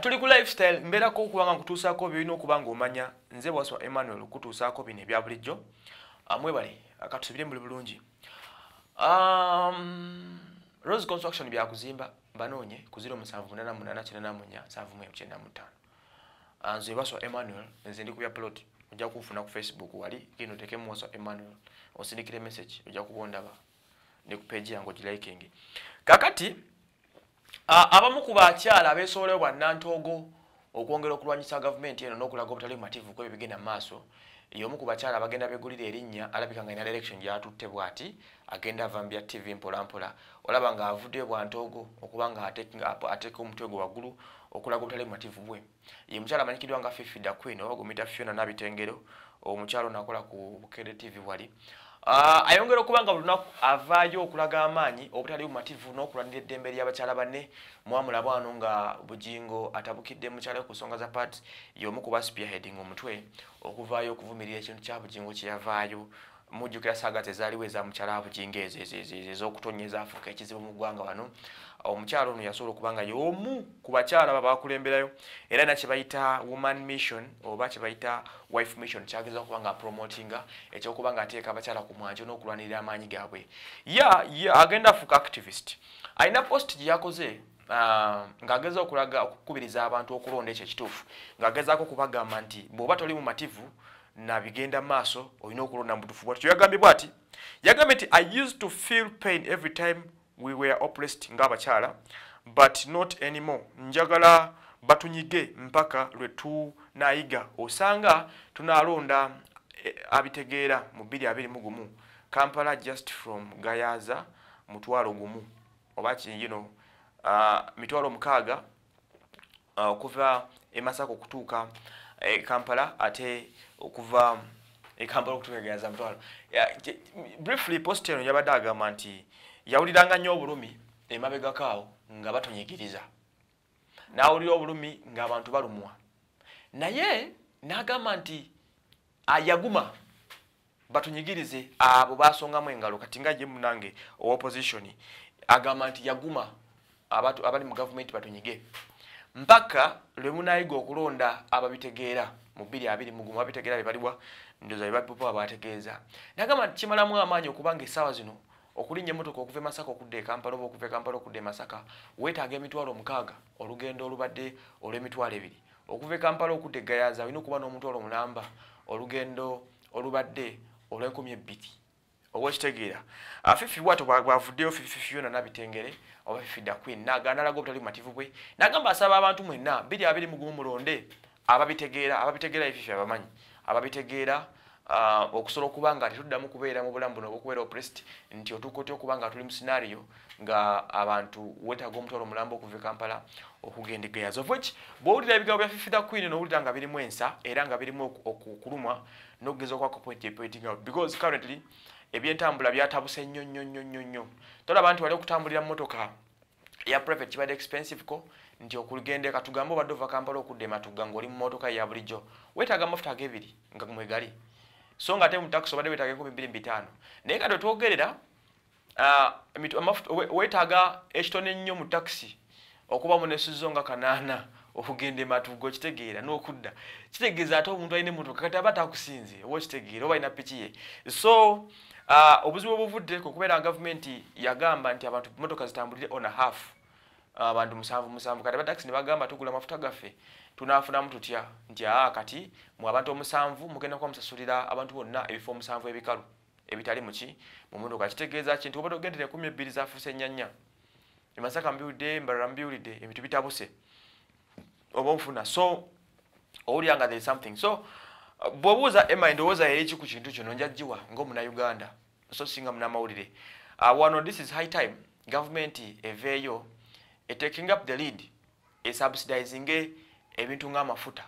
tuli ku lifestyle mbeerako okubanga nkutuusaako byolina okuba ngaomanya nze waswa emmanuel okutuusaako bino ebya bulijjo ah, mwebale katusubire mbuli bulungi um, rose construction byakuzimba banoonye ku 7788495 ah, nze waswa emmanuel nze ndi ku bya plot ojja kufuna ku facebook wali gendo otekemu waswa emmanuel osindikire message ojja kubondaba ne ku page yange ogilikinge kakati abamu ku bakyala abeesobolewo bwa nantoogo okwongera okulwanyisa gavumenti eno n'okulaga obutali bumativu kwebyo bigenda mu maaso y'omu ku bakyala abagenda begulira erinnya alabika nga inala election gyatutte bw'ati agenda avambya tv mpolampola olaba ng'avuddeyo bwa ntoogo okuba ng'ateeka omutwe gwe waggulu okulaga obutali bumativu bwe ye mukyala amanyikiddwa nga fifida queen oba gumita fiona n'abitengero omukyalo nakola ku bukere tv wali uh, ayongera okuba nga bulunaku avaayo okulaga amaanyi obutali bumativu n'okulwanira eddembe ly'abakyala banne mwamulabw ano nga bugingo atabukidde mukyalo ku nsonga za paati y'omu kuba spearheading omutwe okuvaayo okuvumirira ekintu kya bugingo kyeyavaayo mujjukira saagati ezaaliwo ezamukyala bugingo ezo ezokutonyeza afrika ekizibu mu ggwanga wano omukyala ono yasobola okubanga ye omu ku bakyala babakulemberayo era na kyebayita woman mission oba kyebayita wife mission kyageza okuba nga apromotinga ekyokuba nga ateeka abakyala ku mwanjo n'okulwanirira amaanyi gaabwe ya agenda afuuka activist alina posti gye yakoze Uh, ngaageza okulaga okukubiriza abantu okulonda ekyo ekituufu ngaagezaako okubagamba nti bwoba toli mumativu nabigenda maaso olina okulonda mubutufu bwatyo yagambibwa ati yagambye nti i used to feel pain every time we were oppressed ng'abakyala but not anymore njagala batunyige mpaka lwe tunaayiga osanga tunaalonda eh, abitegeera mu 221 kampala just from gayaza mutwalo gumu oba you know, uh, mitwalo mukaaga uh, okuva emasaka okutuuka e kampala ate okuva ekampala eh, okutuuka e gayaza mutwalo yeah, briefly post eno yabadde agamba nti yawuliranga nnyo obulumi emabegako awo nga batonyigiriza nawulira obulumi ngaabantu balumwa naye nagamba nti ayaguma batunyigirize abo basongamu engalo kati nga jemunange owaopposition agamba nti yaguma abali mu gavumenti batunyige mpaka lwe munayiga okulonda ababitegeera mu 2 babitegeera bebaliwa ndoza bebapopo abategeeza nagamba nti kimalamu amaanyi okubanga essaawa zino okulinnya emotoka okuva emasaka okudde ekampala oba okuva ekampala okudde emasaka weetaaga emitwalo omukaaga olugendo olubadde olw'emitwalo ebiri okuva ekampala okudde egayaza olina okuba n'omutwalo omulamba olugendo olubadde olw'enkumi ebbiri owekitegeera afifibwato bwavuddeyo fififiyona nabitengere oba fifida queen nagana alaga obutali bumativu bwe nagamba asaba abantu mwenna biri abiri mugumu mulonde ababitegeera ababitegeera ebifi abamanyi ababitegeera Ah, okusobola okuba nga tetuddamu kubeera mu bulamu buno obwokubeera opressed nti otukotya okuba nga tuli mu sinaario nga abantu wetaaga omutwala omulambo okuva e kampala okugenda egeyaz of which bwowulira ebigambo bya fifitha queen n'owulira nga birimu ensa era nga birimu okukulumwa n'okugeza okwako point yepointing out because currently ebyentambula byatabuse nnyo nnyo nnyo nnyo nnyo tolaba nti wali okutambulira mmotoka ya private kibadde expensive ko nti okugenda katugambe obadde ova kampala okudde matuga ngaoli mumotoka eya bulijjo wetaaga amafuta ag'ebiri nga mwegali so nga ate mutakusoba nebetaga enkumi bbiri mbitaano naye kati wetwogerera uh, weetaaga ekitone ennyo mu takisi okuba munesuzo nga kanaana okugenda ematugo kitegeera n'okudda kitegeeza ate omuntu alina emotoka kati aba taakusinze oba okitegeera oba alina pikiye so uh, obuzibu obuvudde ku kubeera gavumenti yagamba nti abantu motoka zitambulire on a half abantu ah, musanvu musanvu kati abataxi ne bagamba tugula amafuta gaffe tunaafunamu tutya nti a ah, kati mwe abantu omusanvu mugenda kuba musasulira abantu bonna ebifo omusanvu ebikalu ebitali muki mumunduka kitegeeza ki nti oba togendera ekumi ebbiri zafuuse ennyanya emasaka mbiwulidde mbalala mbiwulidde ebintu bitabuse oba onfuna so owulira nga there something so bwobuuza ema endowooza yeeki ku kintu kyono njagiwa ngaomunauganda so singa munamawulire ah, wano this is high time gavumenti eveeyo e taking up the lead e subsidizing ebintu nga mafuta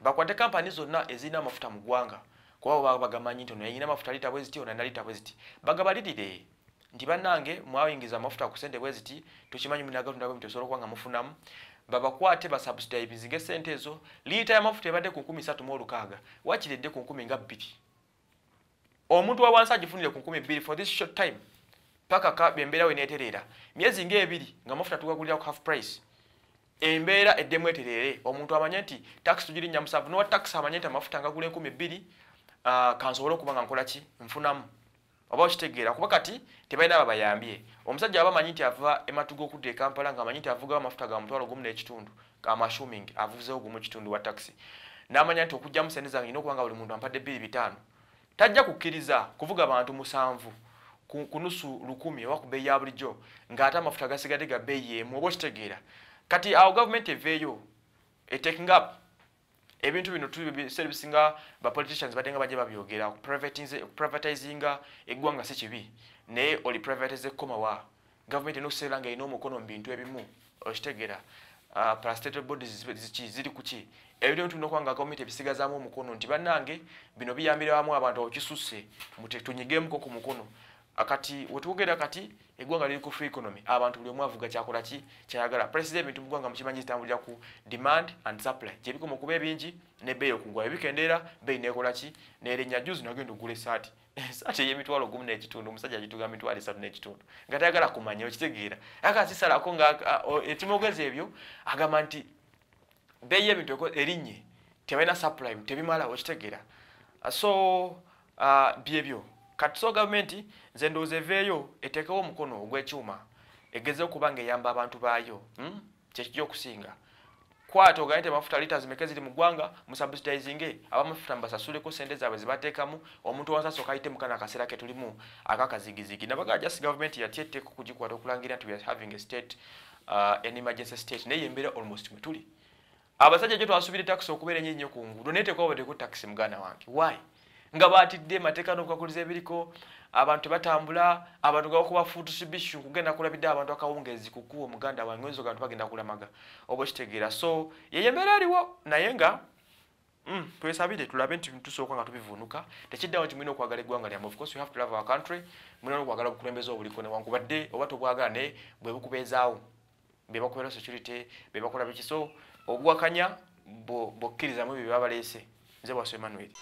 bakwate kampani zonna ezina mafuta mugwanga kwao bagamanyi nti nyina mafuta lita bweziti ona nalita bweziti bagabalirire nti banange mwawingiza mafuta kusente bweziti tukimanyi munaga tundaga mu tesoro kwanga mufunamu babakwate basubsidizinge sente ezo liita ya mafuta ebadde ku nkumi satu mwolukaaga wakiridde ku nkumi nga bbiri omuntu wawansi agifunire ku nkumi bbiri for this short time paka ka embeera weneeterera myezi ngaebiri nga mafuta tugagulira ku half price embeera eddemu eterere omuntu amanye nti tax tugiri nyamusavu nowa tax amanye nti amafuta ngagula enkumi ebbiri uh, kansobole okuba nga nkolaki nfunamu oba okitegeera kuba kati tebalina aba bayambye omusajja aba amanyi nti ava ematugo okudda ekampala nga amanyi nti avugao amafuta ga mutwalo gumu n'ekitundu amashuming avuzeo gumu ekitundu wa taxi n'amanya nti okujjamu sente zange nina okuba nga buli muntu ampadde bbiri bitaano tajja kukkiriza kuvuga bantu musanvu kunusu lukumi oba ku bbeeyi ya bulijjo ng'ate amafuta gasigadde ga bbeeyi yeemu oba okitegeera kati awo gavumenti eveeyo etaking up ebintu bino tubiseera bisinga bapoliticians badde nga bajja babyogera okuprivatizinga eggwanga si kibi naye oli privatize ekkomawa gavumenti erina okuseera nga erina omukono mu bintu ebimu okitegeera ah, prastate bodies ziri ku ki ebintu ebintu binaokuba nga gavumenti ebisigazaamu omukono nti bannange bino biyambirewamu abantu okisusse tunyigeemuko ku mukono akati wetugera kati egwanga liri ku free economy abantu buli omu avuga kyakola ki kyayagala president mugwanga mukimanyi kitambulira ku demand and supply gyebikoma okuba ebingi nebeeyi okugwa ebikendeera beeyi nekola ki neerenya juzi nagenda ogula esaati esaati eyemitwalo gumu n'ekitundu omusajja gituga mitwalo esatu n'ekitundu nga tayagala kumanya okitegeera akasisalako nga ekimogezi ebyo agamba nti beeyi y'ebintu erinnye tebalina supply tebimala okitegeera so uh, byebyo katso government zendoze veyo etekawo mukono ogwechuma egeze okubanga yamba abantu bayo mm chechiyo kusinga kwato gaite mafuta lita zimekezi limugwanga musubsidizinge abamafuta basasule ko sendeza abazibatekamu omuntu wansa sokaite mukana akasira ke tulimu akakazigizigi nabaga just government yatete ko kujikwa dokulangira to having a state uh, an emergency state naye mbere almost mutuli abasajja jeto asubire tax okubere nyinyo kungu donate kwa wote ko tax mgana wangi why nga batidde mateeka n'okukaguliza ebiriko abantu batambula abantu gaakuba fuutusibishu kugenda kulabidde abantu akawungaezi kukuwa omuganda wanwezi gantu bagenda kulamaga oba kitegeera so yeyembeera aliwo naye nga Mm, twesabire tulabe nti tusooka nga tubivunuka tekiddawo nti mulina okwagala eggwanga lyamu ofcourse you have to love our country mulina nokwagala obukulembeze obuliko newankubadde oba tobwagala ne bwe bukubeezaawo be bakubeera security be bakola biki so obuwakanya bwokkirizamu ebyo bye babaleese nze bwasa emmanuel